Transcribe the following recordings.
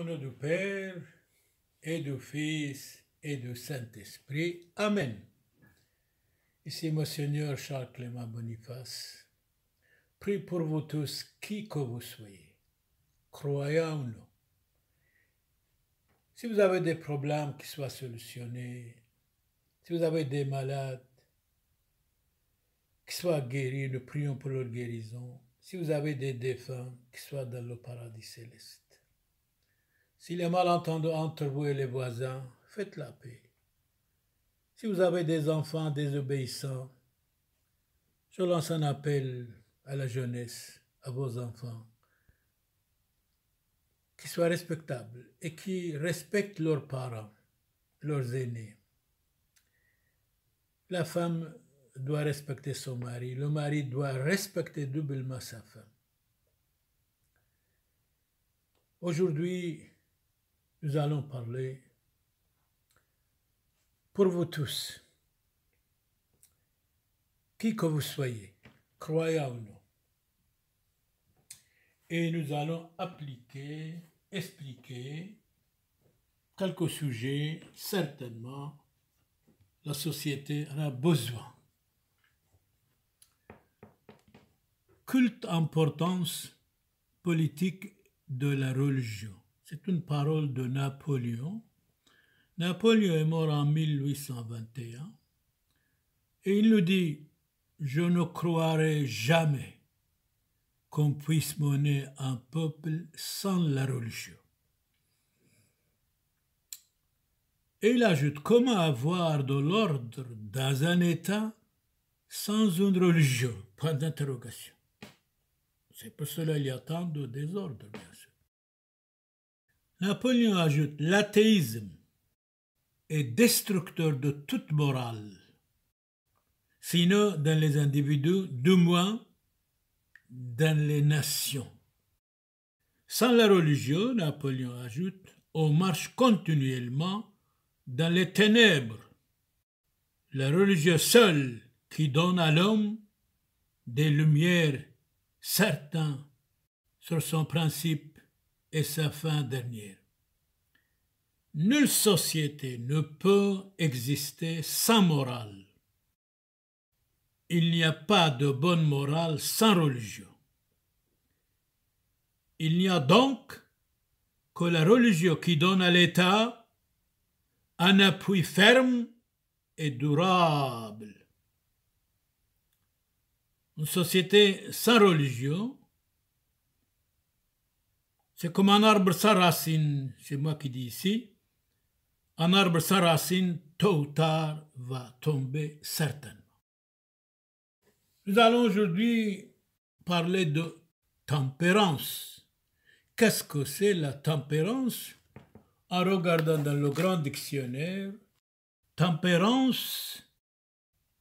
Au nom du Père et du Fils et du Saint-Esprit. Amen. Ici Seigneur, Charles Clément Boniface. Prie pour vous tous, qui que vous soyez, croyant ou non. Si vous avez des problèmes qui soient solutionnés, si vous avez des malades qui soient guéris, nous prions pour leur guérison. Si vous avez des défunts qui soient dans le paradis céleste. S'il est malentendu entre vous et les voisins, faites la paix. Si vous avez des enfants désobéissants, je lance un appel à la jeunesse, à vos enfants, qui soient respectables et qui respectent leurs parents, leurs aînés. La femme doit respecter son mari, le mari doit respecter doublement sa femme. Aujourd'hui, nous allons parler pour vous tous, qui que vous soyez, croyant ou non. Et nous allons appliquer, expliquer quelques sujets, certainement, la société en a besoin. Culte importance politique de la religion. C'est une parole de Napoléon. Napoléon est mort en 1821 et il nous dit Je ne croirai jamais qu'on puisse mener un peuple sans la religion. Et il ajoute Comment avoir de l'ordre dans un État sans une religion Point d'interrogation. C'est pour cela qu'il y a tant de désordre. Napoléon ajoute L'athéisme est destructeur de toute morale, sinon dans les individus, du moins dans les nations. Sans la religion, Napoléon ajoute, on marche continuellement dans les ténèbres. La religion seule qui donne à l'homme des lumières certaines sur son principe et sa fin dernière. Nulle société ne peut exister sans morale. Il n'y a pas de bonne morale sans religion. Il n'y a donc que la religion qui donne à l'État un appui ferme et durable. Une société sans religion c'est comme un arbre sans racine, c'est moi qui dis ici. Un arbre sans racine, tôt ou tard, va tomber certainement. Nous allons aujourd'hui parler de tempérance. Qu'est-ce que c'est la tempérance En regardant dans le grand dictionnaire, tempérance,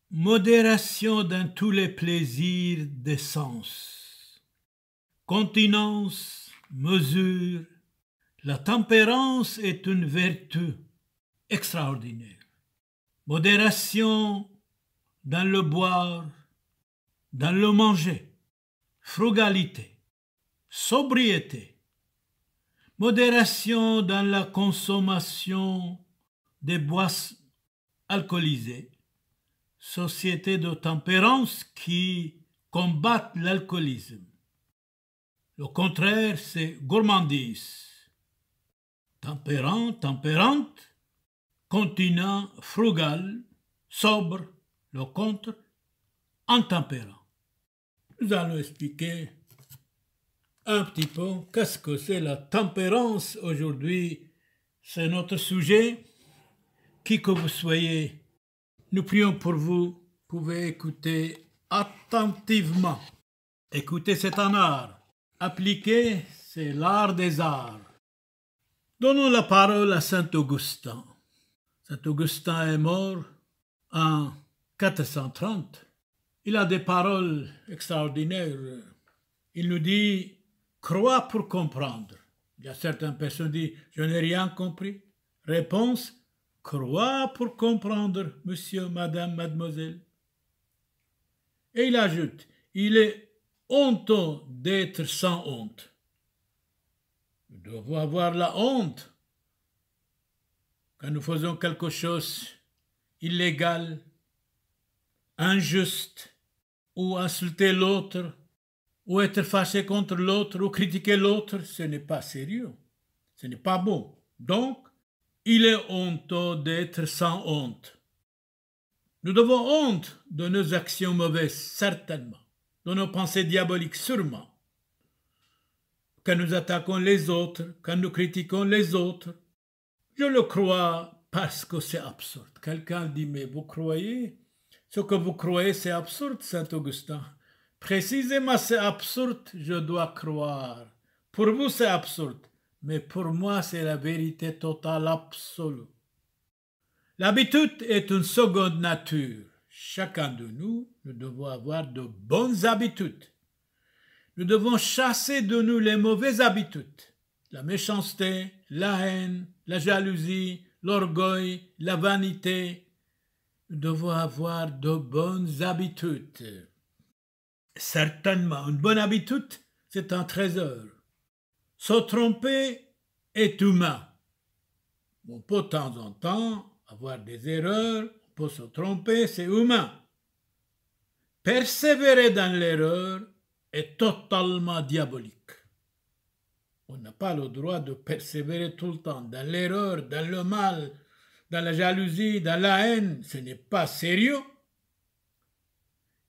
modération dans tous les plaisirs des sens, continence, mesure, la tempérance est une vertu extraordinaire. Modération dans le boire, dans le manger, frugalité, sobriété, modération dans la consommation des boissons alcoolisées, société de tempérance qui combat l'alcoolisme le contraire, c'est gourmandise. Tempérant, tempérante, continent frugal, sobre, le contre, intempérant. Nous allons expliquer un petit peu qu'est-ce que c'est la tempérance aujourd'hui. C'est notre sujet. Qui que vous soyez, nous prions pour vous. Vous pouvez écouter attentivement. Écoutez, c'est un art. Appliquer, c'est l'art des arts. Donnons la parole à saint Augustin. Saint Augustin est mort en 430. Il a des paroles extraordinaires. Il nous dit Crois pour comprendre. Il y a certaines personnes qui disent Je n'ai rien compris. Réponse Crois pour comprendre, monsieur, madame, mademoiselle. Et il ajoute Il est Honte d'être sans honte. Nous devons avoir la honte quand nous faisons quelque chose illégal, injuste, ou insulter l'autre, ou être fâché contre l'autre, ou critiquer l'autre, ce n'est pas sérieux, ce n'est pas bon. Donc, il est honteux d'être sans honte. Nous devons honte de nos actions mauvaises, certainement dans nos pensées diaboliques sûrement. Quand nous attaquons les autres, quand nous critiquons les autres, je le crois parce que c'est absurde. Quelqu'un dit, mais vous croyez Ce que vous croyez, c'est absurde, Saint-Augustin. Précisément, c'est absurde, je dois croire. Pour vous, c'est absurde, mais pour moi, c'est la vérité totale absolue. L'habitude est une seconde nature. Chacun de nous, nous devons avoir de bonnes habitudes. Nous devons chasser de nous les mauvaises habitudes. La méchanceté, la haine, la jalousie, l'orgueil, la vanité. Nous devons avoir de bonnes habitudes. Certainement, une bonne habitude, c'est un trésor. Se tromper est humain. On peut de temps en temps avoir des erreurs, se tromper, c'est humain. Persévérer dans l'erreur est totalement diabolique. On n'a pas le droit de persévérer tout le temps dans l'erreur, dans le mal, dans la jalousie, dans la haine. Ce n'est pas sérieux.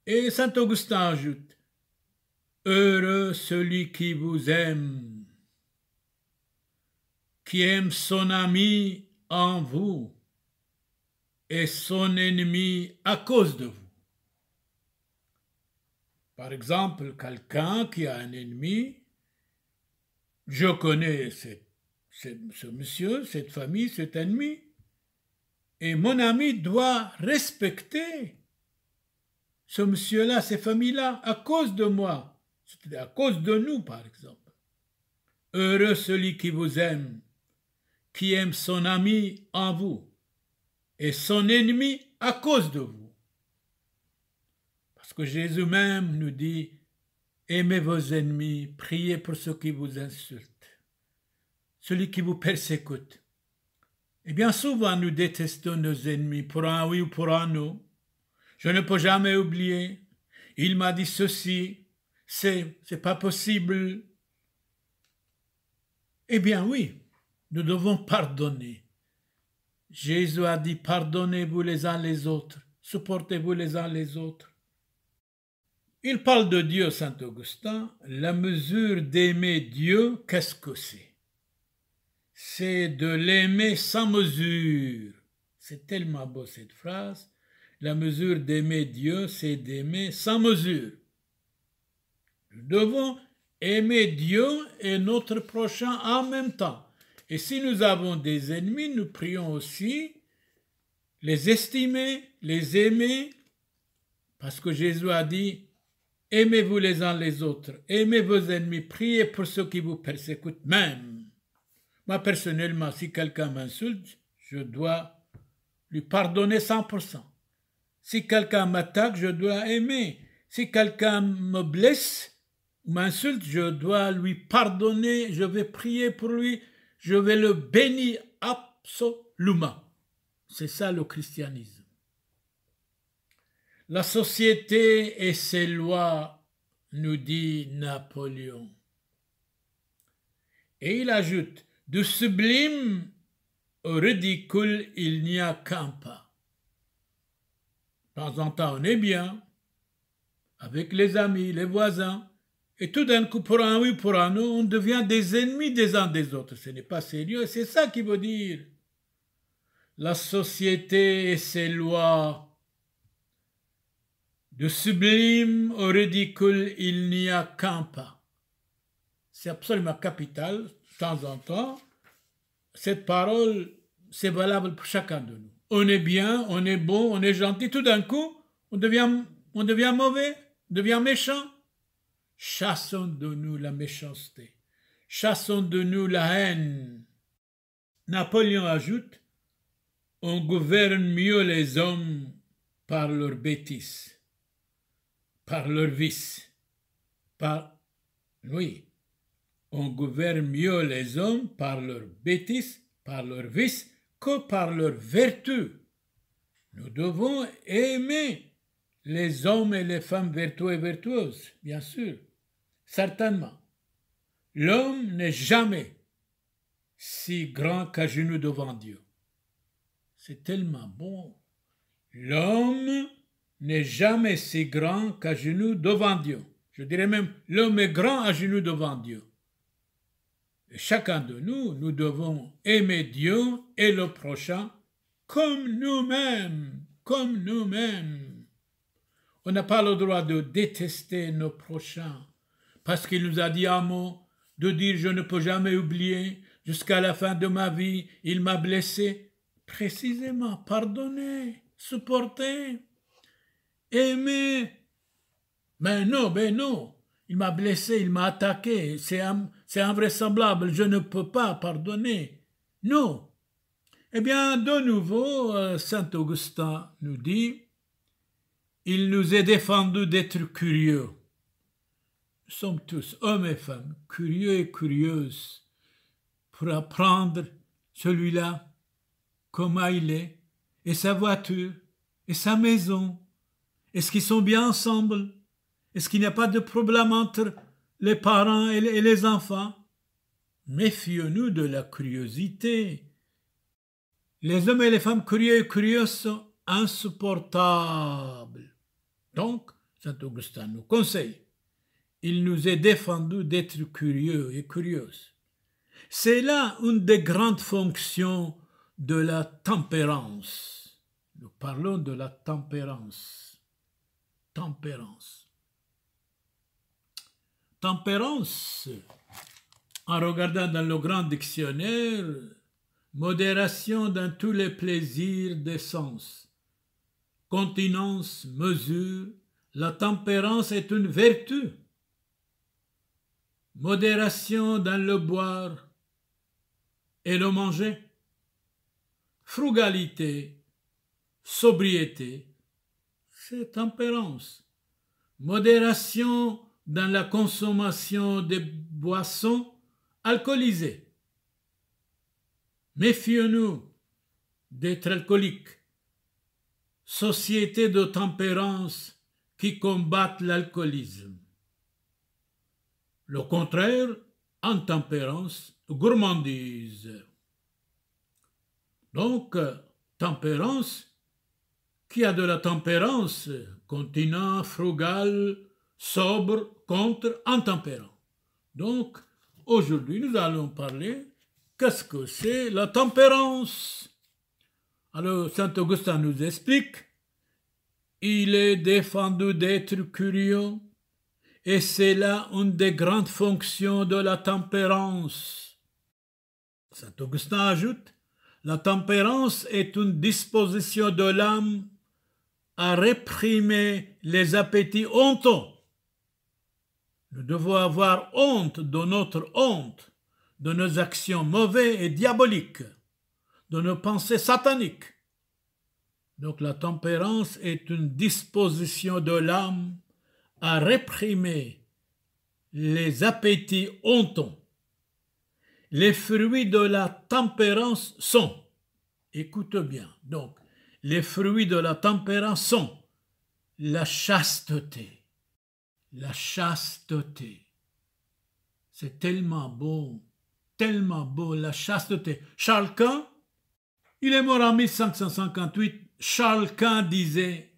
Et saint Augustin ajoute, Heureux celui qui vous aime, qui aime son ami en vous et son ennemi à cause de vous. Par exemple, quelqu'un qui a un ennemi, je connais ce monsieur, cette famille, cet ennemi, et mon ami doit respecter ce monsieur-là, ces familles-là, à cause de moi, à cause de nous, par exemple. Heureux celui qui vous aime, qui aime son ami en vous et son ennemi à cause de vous. Parce que Jésus même nous dit, aimez vos ennemis, priez pour ceux qui vous insultent, celui qui vous persécute. Et eh bien souvent nous détestons nos ennemis, pour un oui ou pour un non. Je ne peux jamais oublier, il m'a dit ceci, c'est, c'est pas possible. Eh bien oui, nous devons pardonner Jésus a dit, pardonnez-vous les uns les autres, supportez-vous les uns les autres. Il parle de Dieu, Saint Augustin, la mesure d'aimer Dieu, qu'est-ce que c'est C'est de l'aimer sans mesure. C'est tellement beau cette phrase. La mesure d'aimer Dieu, c'est d'aimer sans mesure. Nous devons aimer Dieu et notre prochain en même temps. Et si nous avons des ennemis, nous prions aussi les estimer, les aimer, parce que Jésus a dit, aimez-vous les uns les autres, aimez vos ennemis, priez pour ceux qui vous persécutent même. Moi personnellement, si quelqu'un m'insulte, je dois lui pardonner 100%. Si quelqu'un m'attaque, je dois aimer. Si quelqu'un me blesse ou m'insulte, je dois lui pardonner, je vais prier pour lui je vais le bénir absolument. C'est ça le christianisme. La société et ses lois, nous dit Napoléon. Et il ajoute, de sublime au ridicule, il n'y a qu'un pas. De temps en temps, on est bien, avec les amis, les voisins, et tout d'un coup, pour un oui, pour un non, on devient des ennemis des uns des autres. Ce n'est pas sérieux, c'est ça qui veut dire. La société et ses lois. De sublime au ridicule, il n'y a qu'un pas. C'est absolument capital, de temps en temps. Cette parole, c'est valable pour chacun de nous. On est bien, on est bon, on est gentil. Tout d'un coup, on devient, on devient mauvais, on devient méchant chassons de nous la méchanceté, chassons de nous la haine. Napoléon ajoute, on gouverne mieux les hommes par leurs bêtises, par leur vice. » par... Oui, on gouverne mieux les hommes par leurs bêtises, par leurs vices, que par leur vertu. Nous devons aimer les hommes et les femmes vertueux et vertueuses, bien sûr. Certainement, l'homme n'est jamais si grand qu'à genoux devant Dieu. C'est tellement bon. L'homme n'est jamais si grand qu'à genoux devant Dieu. Je dirais même, l'homme est grand à genoux devant Dieu. chacun de nous, nous devons aimer Dieu et le prochain comme nous-mêmes, comme nous-mêmes. On n'a pas le droit de détester nos prochains parce qu'il nous a dit un mot, de dire je ne peux jamais oublier, jusqu'à la fin de ma vie, il m'a blessé. Précisément, pardonner, supporter, aimer. Mais non, mais non, il m'a blessé, il m'a attaqué, c'est invraisemblable, je ne peux pas pardonner. Non. Eh bien, de nouveau, euh, Saint Augustin nous dit, il nous est défendu d'être curieux sommes tous, hommes et femmes, curieux et curieuses, pour apprendre celui-là, comment il est, et sa voiture, et sa maison. Est-ce qu'ils sont bien ensemble Est-ce qu'il n'y a pas de problème entre les parents et les enfants Méfions-nous de la curiosité. Les hommes et les femmes curieux et curieuses, sont insupportables. Donc, Saint Augustin nous conseille il nous est défendu d'être curieux et curieuses. C'est là une des grandes fonctions de la tempérance. Nous parlons de la tempérance. Tempérance. Tempérance, en regardant dans le grand dictionnaire, modération dans tous les plaisirs des sens. Continence, mesure, la tempérance est une vertu modération dans le boire et le manger, frugalité, sobriété, c'est tempérance, modération dans la consommation des boissons alcoolisées. Méfions-nous d'être alcooliques. Société de tempérance qui combattent l'alcoolisme le contraire, intempérance, gourmandise. Donc, euh, tempérance, qui a de la tempérance, continent frugal, sobre, contre, intempérant. Donc, aujourd'hui, nous allons parler qu'est-ce que c'est la tempérance. Alors, Saint Augustin nous explique, il est défendu d'être curieux, et c'est là une des grandes fonctions de la tempérance. Saint Augustin ajoute, la tempérance est une disposition de l'âme à réprimer les appétits honteux. Nous devons avoir honte de notre honte, de nos actions mauvaises et diaboliques, de nos pensées sataniques. Donc la tempérance est une disposition de l'âme à réprimer les appétits hontons. Les fruits de la tempérance sont, écoute bien, donc, les fruits de la tempérance sont la chasteté, la chasteté. C'est tellement beau, tellement beau, la chasteté. Charles Quint, il est mort en 1558, Charles Quint disait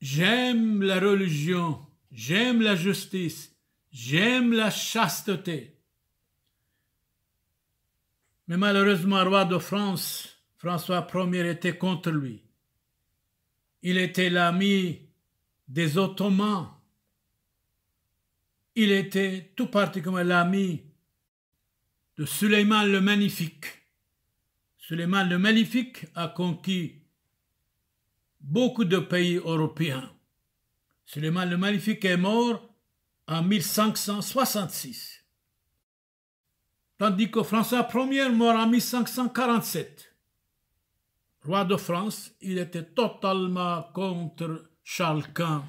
J'aime la religion, j'aime la justice, j'aime la chasteté. Mais malheureusement, roi de France, François Ier était contre lui. Il était l'ami des Ottomans. Il était tout particulièrement l'ami de Suleiman le Magnifique. Suleiman le Magnifique a conquis beaucoup de pays européens. Suleiman le Magnifique est mort en 1566, tandis que François Ier mort en 1547. Roi de France, il était totalement contre Charles Quint.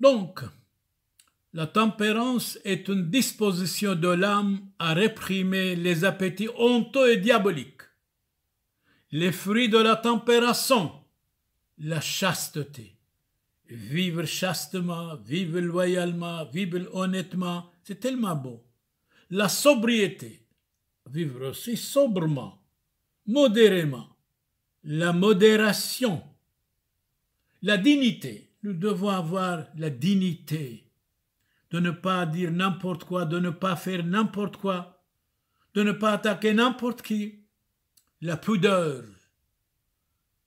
Donc, la tempérance est une disposition de l'âme à réprimer les appétits honteux et diaboliques les fruits de la tempérance la chasteté. Vivre chastement, vivre loyalement, vivre honnêtement, c'est tellement beau. La sobriété, vivre aussi sobrement, modérément. La modération, la dignité, nous devons avoir la dignité de ne pas dire n'importe quoi, de ne pas faire n'importe quoi, de ne pas attaquer n'importe qui, la pudeur.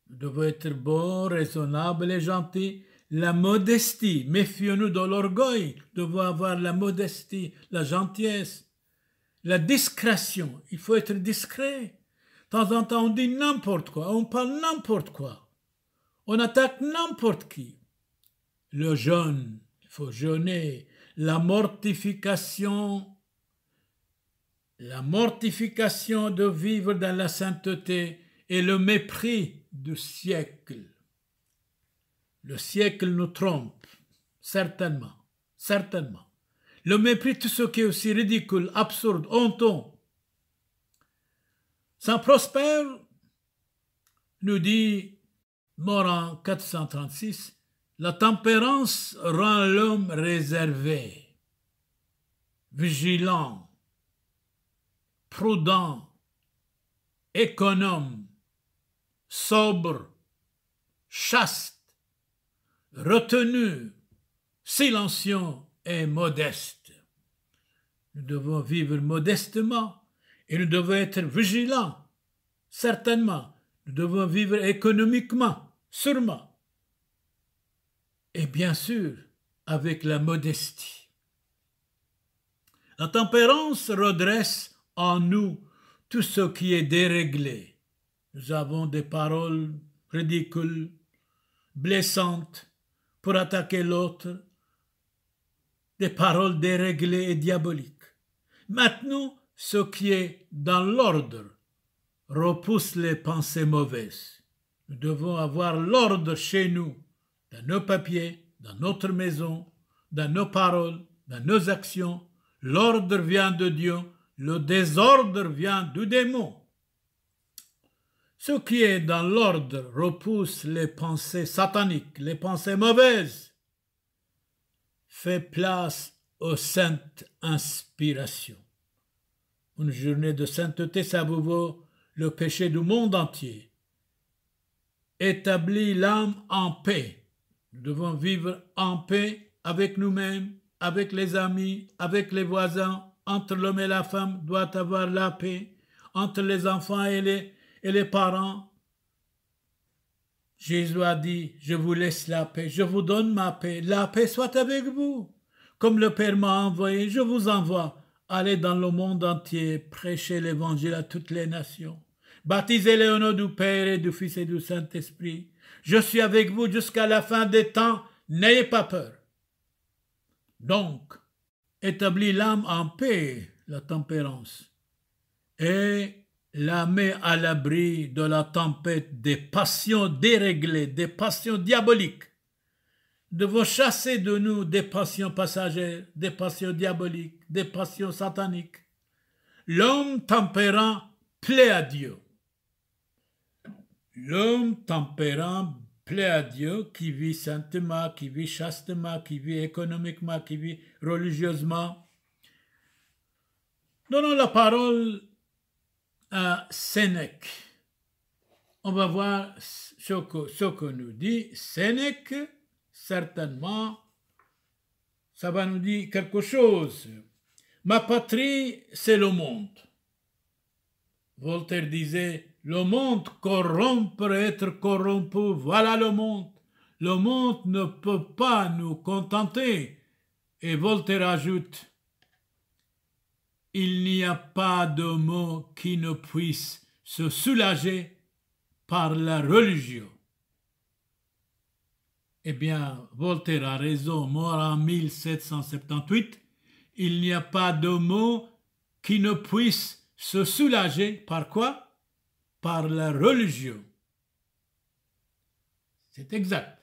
Nous devons être bon, raisonnable et gentil. La modestie, méfions-nous de l'orgueil, Devoir devons avoir la modestie, la gentillesse. La discrétion, il faut être discret. De temps en temps, on dit n'importe quoi, on parle n'importe quoi. On attaque n'importe qui. Le jeûne, il faut jeûner. La mortification la mortification de vivre dans la sainteté et le mépris du siècle. Le siècle nous trompe, certainement, certainement. Le mépris, tout ce qui est aussi ridicule, absurde, honteux. Saint Prosper nous dit, mort en 436, la tempérance rend l'homme réservé, vigilant, prudent, économe, sobre, chaste, retenu, silencieux et modeste. Nous devons vivre modestement et nous devons être vigilants, certainement. Nous devons vivre économiquement, sûrement. Et bien sûr, avec la modestie. La tempérance redresse en nous tout ce qui est déréglé. Nous avons des paroles ridicules, blessantes, pour attaquer l'autre, des paroles déréglées et diaboliques. Maintenant, ce qui est dans l'ordre repousse les pensées mauvaises. Nous devons avoir l'ordre chez nous, dans nos papiers, dans notre maison, dans nos paroles, dans nos actions. L'ordre vient de Dieu le désordre vient du démon. Ce qui est dans l'ordre repousse les pensées sataniques, les pensées mauvaises. Fait place aux saintes inspirations. Une journée de sainteté, ça vous vaut le péché du monde entier. Établit l'âme en paix. Nous devons vivre en paix avec nous-mêmes, avec les amis, avec les voisins, entre l'homme et la femme doit avoir la paix, entre les enfants et les, et les parents. Jésus a dit, je vous laisse la paix, je vous donne ma paix, la paix soit avec vous. Comme le Père m'a envoyé, je vous envoie. Allez dans le monde entier, prêchez l'évangile à toutes les nations. Baptisez-les au nom du Père et du Fils et du Saint-Esprit. Je suis avec vous jusqu'à la fin des temps, n'ayez pas peur. Donc, établit l'âme en paix, la tempérance, et la met à l'abri de la tempête des passions déréglées, des passions diaboliques. Devons chasser de nous des passions passagères, des passions diaboliques, des passions sataniques. L'homme tempérant plaît à Dieu. L'homme tempérant plaît à Dieu, qui vit saintement, qui vit chastement, qui vit économiquement, qui vit religieusement. Donnons la parole à Sénèque. On va voir ce que, ce nous dit Sénèque. Certainement, ça va nous dire quelque chose. Ma patrie, c'est le monde. Voltaire disait, le monde corrompre être corrompu, voilà le monde. Le monde ne peut pas nous contenter. Et Voltaire ajoute Il n'y a pas de mots qui ne puissent se soulager par la religion. Eh bien, Voltaire a raison, mort en 1778. Il n'y a pas de mots qui ne puissent se soulager par quoi par la religion. C'est exact.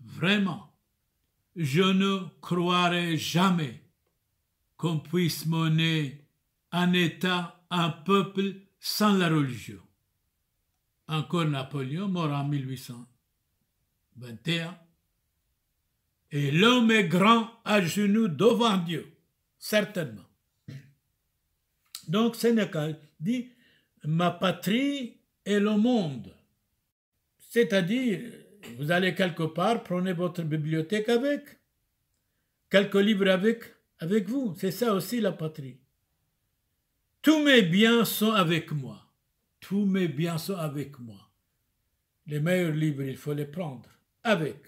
Vraiment, je ne croirai jamais qu'on puisse mener un État, un peuple sans la religion. Encore Napoléon, mort en 1821. Et l'homme est grand à genoux devant Dieu, certainement. Donc Sénécal dit, ma patrie est le monde. C'est-à-dire, vous allez quelque part, prenez votre bibliothèque avec, quelques livres avec, avec vous. C'est ça aussi la patrie. Tous mes biens sont avec moi. Tous mes biens sont avec moi. Les meilleurs livres, il faut les prendre avec.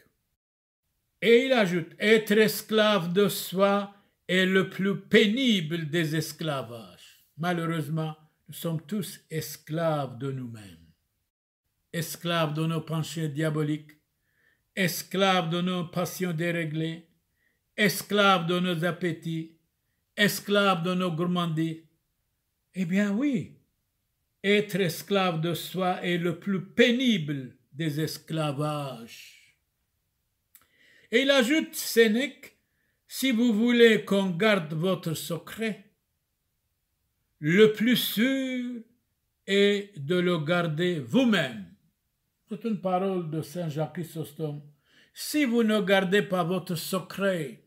Et il ajoute, être esclave de soi est le plus pénible des esclavages. Malheureusement, nous sommes tous esclaves de nous-mêmes, esclaves de nos penchés diaboliques, esclaves de nos passions déréglées, esclaves de nos appétits, esclaves de nos gourmandises. Eh bien oui, être esclave de soi est le plus pénible des esclavages. Et il ajoute Sénèque, si vous voulez qu'on garde votre secret, le plus sûr est de le garder vous-même. C'est une parole de Saint Jacques Chrysostome. Si vous ne gardez pas votre secret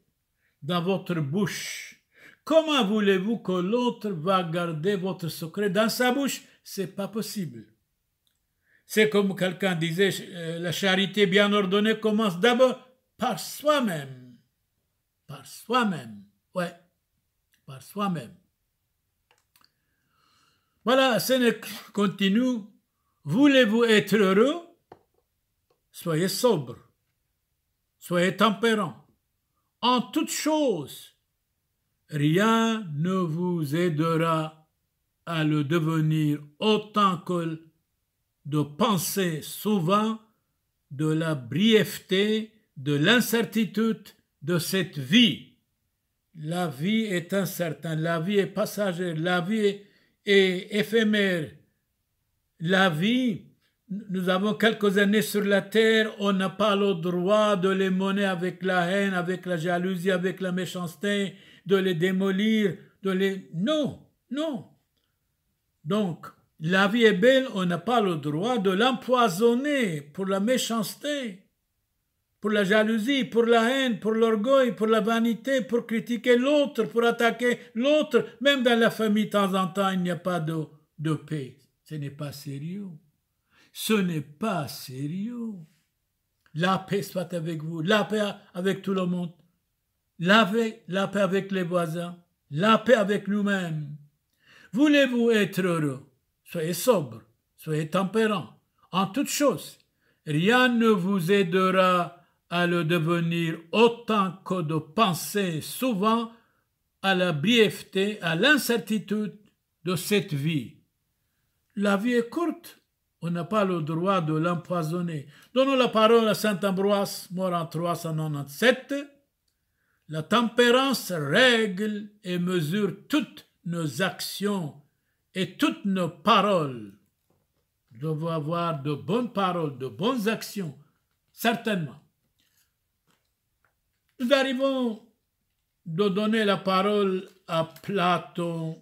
dans votre bouche, comment voulez-vous que l'autre va garder votre secret dans sa bouche C'est pas possible. C'est comme quelqu'un disait, euh, la charité bien ordonnée commence d'abord par soi-même. Par soi-même. Ouais, par soi-même. Voilà, Sénèque continue. Voulez-vous être heureux Soyez sobre, soyez tempérant. En toute choses, rien ne vous aidera à le devenir autant que de penser souvent de la brièveté, de l'incertitude de cette vie. La vie est incertaine, la vie est passagère, la vie est et éphémère la vie. Nous avons quelques années sur la terre, on n'a pas le droit de les mener avec la haine, avec la jalousie, avec la méchanceté, de les démolir, de les... Non, non. Donc, la vie est belle, on n'a pas le droit de l'empoisonner pour la méchanceté pour la jalousie, pour la haine, pour l'orgueil, pour la vanité, pour critiquer l'autre, pour attaquer l'autre. Même dans la famille, de temps en temps, il n'y a pas de, de paix. Ce n'est pas sérieux. Ce n'est pas sérieux. La paix soit avec vous, la paix avec tout le monde, la paix, la paix avec les voisins, la paix avec nous-mêmes. Voulez-vous être heureux Soyez sobre, soyez tempérant en toutes choses. Rien ne vous aidera à le devenir autant que de penser souvent à la brièveté, à l'incertitude de cette vie. La vie est courte, on n'a pas le droit de l'empoisonner. Donnons la parole à Saint Ambroise, mort en 397. La tempérance règle et mesure toutes nos actions et toutes nos paroles. Nous devons avoir de bonnes paroles, de bonnes actions, certainement. Nous arrivons de donner la parole à Platon,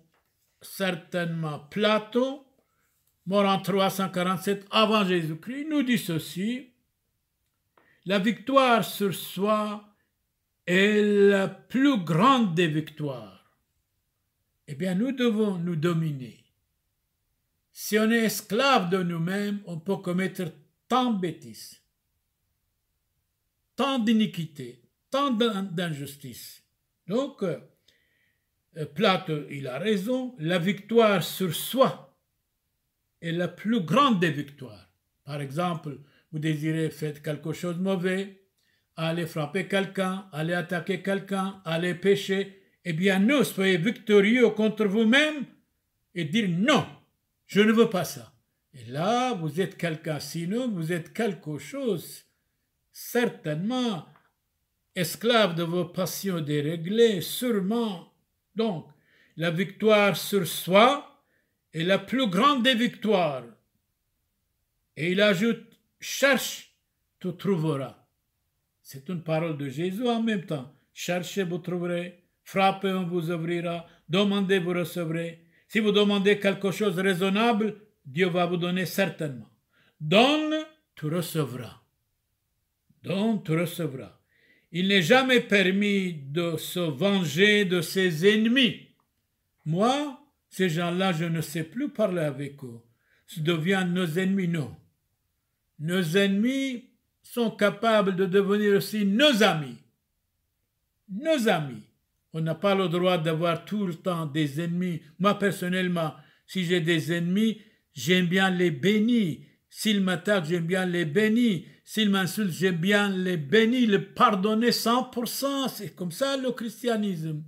certainement. Platon, mort en 347 avant Jésus-Christ, nous dit ceci. La victoire sur soi est la plus grande des victoires. Eh bien, nous devons nous dominer. Si on est esclave de nous-mêmes, on peut commettre tant de bêtises, tant d'iniquités, tant d'injustice. Donc, euh, Platon, il a raison, la victoire sur soi est la plus grande des victoires. Par exemple, vous désirez faire quelque chose de mauvais, aller frapper quelqu'un, aller attaquer quelqu'un, aller pécher, eh bien non, soyez victorieux contre vous-même et dire non, je ne veux pas ça. Et là, vous êtes quelqu'un, sinon vous êtes quelque chose certainement Esclave de vos passions déréglées, sûrement, donc, la victoire sur soi est la plus grande des victoires. Et il ajoute, cherche, tu trouveras. C'est une parole de Jésus en même temps. Cherchez, vous trouverez. Frappez, on vous ouvrira. Demandez, vous recevrez. Si vous demandez quelque chose de raisonnable, Dieu va vous donner certainement. Donne, tu recevras. Donne, tu recevras. Il n'est jamais permis de se venger de ses ennemis. Moi, ces gens-là, je ne sais plus parler avec eux. Ce deviennent nos ennemis, non. Nos ennemis sont capables de devenir aussi nos amis. Nos amis. On n'a pas le droit d'avoir tout le temps des ennemis. Moi, personnellement, si j'ai des ennemis, j'aime bien les bénir s'il m'attaque, j'aime bien les bénir. S'il m'insulte, j'aime bien les bénir, le pardonner 100%. C'est comme ça le christianisme.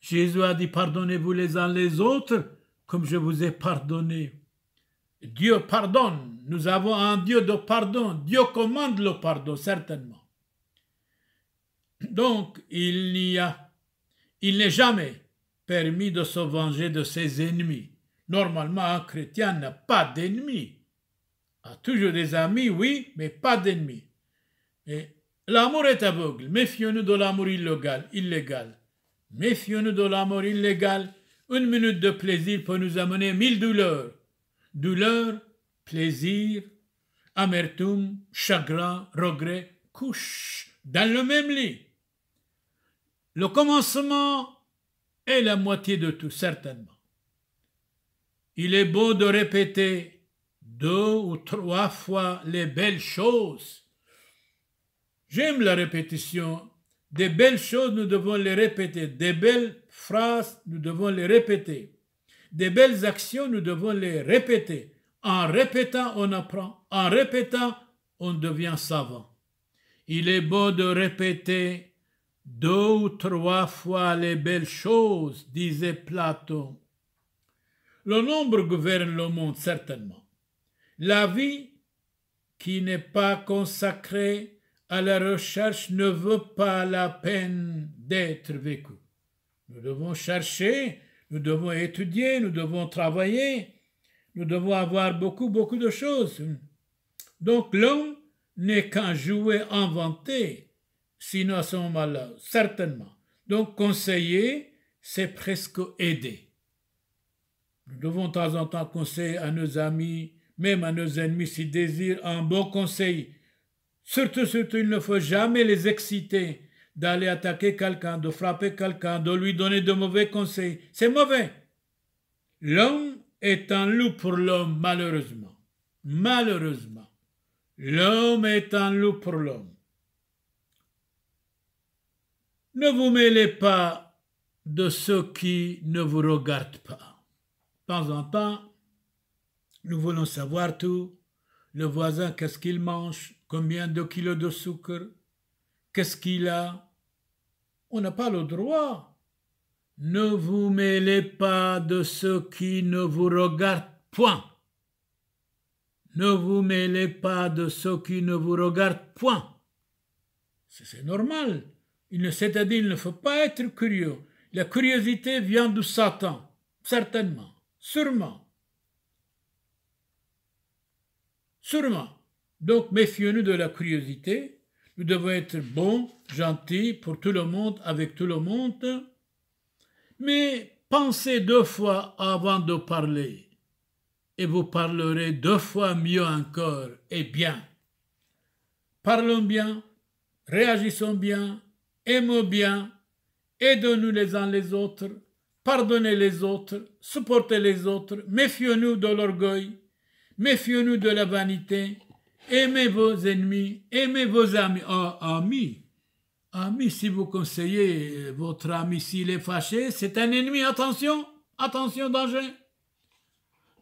Jésus a dit, pardonnez-vous les uns les autres comme je vous ai pardonné. Dieu pardonne. Nous avons un Dieu de pardon. Dieu commande le pardon, certainement. Donc, il n'y a, il n'est jamais permis de se venger de ses ennemis. Normalement, un chrétien n'a pas d'ennemis. A toujours des amis, oui, mais pas d'ennemis. Et l'amour est aveugle. Méfions-nous de l'amour illégal. illégal. Méfions-nous de l'amour illégal. Une minute de plaisir peut nous amener mille douleurs. Douleur, plaisir, amertume, chagrin, regret couche. dans le même lit. Le commencement est la moitié de tout, certainement. Il est beau de répéter deux ou trois fois les belles choses. J'aime la répétition. Des belles choses, nous devons les répéter. Des belles phrases, nous devons les répéter. Des belles actions, nous devons les répéter. En répétant, on apprend. En répétant, on devient savant. Il est beau de répéter deux ou trois fois les belles choses, disait Platon. Le nombre gouverne le monde, certainement. La vie qui n'est pas consacrée à la recherche ne vaut pas la peine d'être vécue. Nous devons chercher, nous devons étudier, nous devons travailler, nous devons avoir beaucoup, beaucoup de choses. Donc l'homme n'est qu'un jouet inventé, sinon à son certainement. Donc conseiller, c'est presque aider. Nous devons de temps en temps conseiller à nos amis, même à nos ennemis s'ils désirent un bon conseil. Surtout, surtout, il ne faut jamais les exciter d'aller attaquer quelqu'un, de frapper quelqu'un, de lui donner de mauvais conseils. C'est mauvais. L'homme est un loup pour l'homme, malheureusement. Malheureusement. L'homme est un loup pour l'homme. Ne vous mêlez pas de ceux qui ne vous regardent pas temps temps temps, nous voulons savoir tout. Le voisin, qu'est-ce qu'il mange Combien de kilos de sucre Qu'est-ce qu'il a On n'a pas le droit. Ne vous mêlez pas de ceux qui ne vous regardent point. Ne vous mêlez pas de ceux qui ne vous regardent point. C'est normal. C'est-à-dire, il ne faut pas être curieux. La curiosité vient du Satan, certainement. Sûrement. Sûrement. Donc, méfions-nous de la curiosité. Nous devons être bons, gentils pour tout le monde, avec tout le monde. Mais pensez deux fois avant de parler. Et vous parlerez deux fois mieux encore et eh bien. Parlons bien, réagissons bien, aimons bien, aidons-nous les uns les autres pardonnez les autres, supportez les autres, méfiez nous de l'orgueil, méfiez nous de la vanité, aimez vos ennemis, aimez vos amis. Oh, ah, amis, amis, si vous conseillez euh, votre ami s'il est fâché, c'est un ennemi, attention, attention, danger.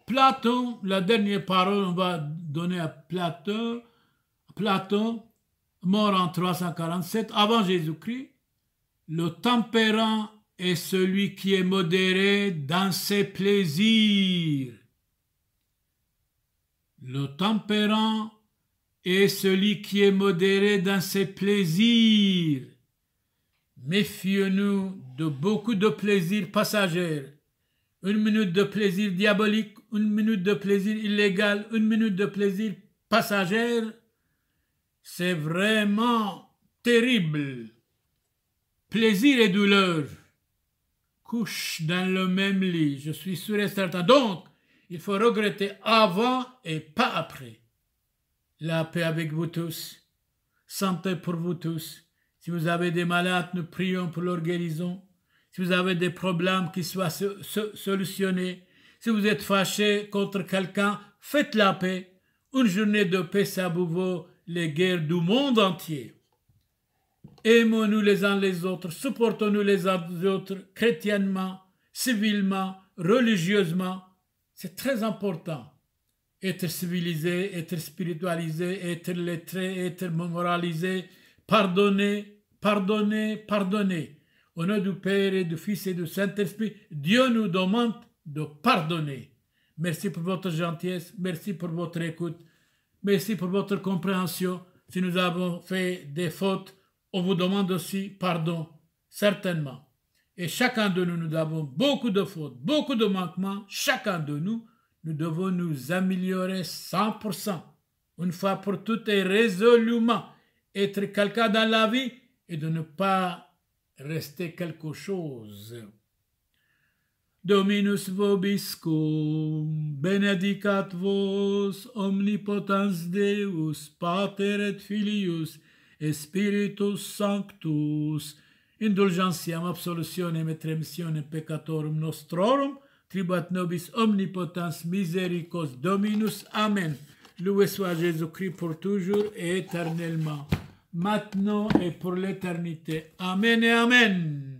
Platon, la dernière parole, on va donner à Platon, Platon, mort en 347 avant Jésus-Christ, le tempérant et celui qui est modéré dans ses plaisirs. Le tempérant est celui qui est modéré dans ses plaisirs. Méfions-nous de beaucoup de plaisirs passagers. Une minute de plaisir diabolique, une minute de plaisir illégal, une minute de plaisir passagère, C'est vraiment terrible. Plaisir et douleur couche dans le même lit. Je suis sûr et certain. Donc, il faut regretter avant et pas après. La paix avec vous tous. Santé pour vous tous. Si vous avez des malades, nous prions pour leur guérison. Si vous avez des problèmes qui soient solutionnés. Si vous êtes fâché contre quelqu'un, faites la paix. Une journée de paix, ça vous les guerres du monde entier. Aimons-nous les uns les autres, supportons-nous les uns les autres, chrétiennement, civilement, religieusement. C'est très important. Être civilisé, être spiritualisé, être lettré, être moralisé, pardonner, pardonner, pardonner. Au nom du Père et du Fils et du Saint-Esprit, Dieu nous demande de pardonner. Merci pour votre gentillesse, merci pour votre écoute, merci pour votre compréhension. Si nous avons fait des fautes, on vous demande aussi pardon, certainement. Et chacun de nous, nous avons beaucoup de fautes, beaucoup de manquements. Chacun de nous, nous devons nous améliorer 100%, une fois pour toutes et résolument. Être quelqu'un dans la vie et de ne pas rester quelque chose. Dominus vobiscum, benedicat vos, omnipotens Deus, pater et filius, Espiritus Sanctus, indulgentiam absolutionem et remissionem peccatorum nostrorum, tribuat nobis omnipotens misericos Dominus. Amen. Loué soit Jésus-Christ pour toujours et éternellement, maintenant et pour l'éternité. Amen et Amen.